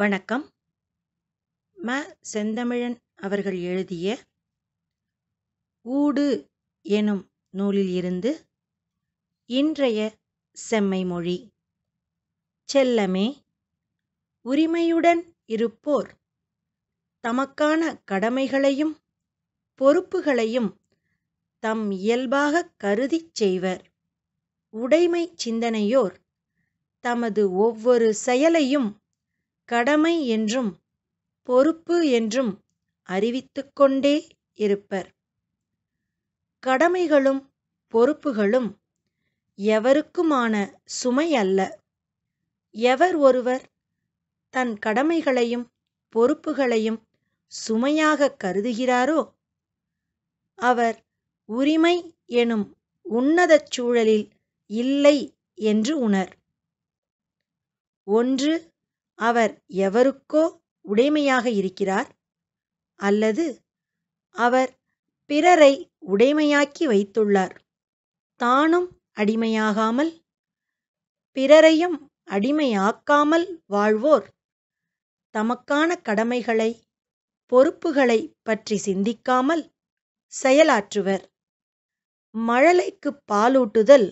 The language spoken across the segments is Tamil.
வணக்கம் ம செந்தமிழன் அவர்கள் எழுதிய ஊடு எனும் நூலில் இருந்து இன்றைய செம்மை மொழி செல்லமே உரிமையுடன் இருப்போர் தமக்கான கடமைகளையும் பொறுப்புகளையும் தம் இயல்பாக கருதிச் செய்வர் உடைமை சிந்தனையோர் தமது ஒவ்வொரு செயலையும் கடமை என்றும் பொறுப்பு என்றும் அறிவித்துக்கொண்டே இருப்பர் கடமைகளும் பொறுப்புகளும் எவருக்குமான சுமை அல்ல எவர் ஒருவர் தன் கடமைகளையும் பொறுப்புகளையும் சுமையாக கருதுகிறாரோ அவர் உரிமை எனும் உன்னதச் சூழலில் இல்லை என்று உணர் ஒன்று அவர் எவருக்கோ உடைமையாக இருக்கிறார் அல்லது அவர் பிறரை உடைமையாக்கி வைத்துள்ளார் தானும் அடிமையாகாமல் பிறரையும் அடிமையாக்காமல் வாழ்வோர் தமக்கான கடமைகளை பொறுப்புகளை பற்றி சிந்திக்காமல் செயலாற்றுவர் மழலைக்கு பாலூட்டுதல்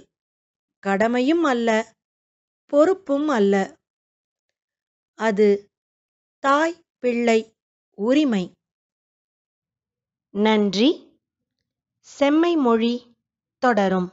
கடமையும் அல்ல பொறுப்பும் அல்ல அது தாய் பிள்ளை உரிமை நன்றி செம்மை மொழி தொடரும்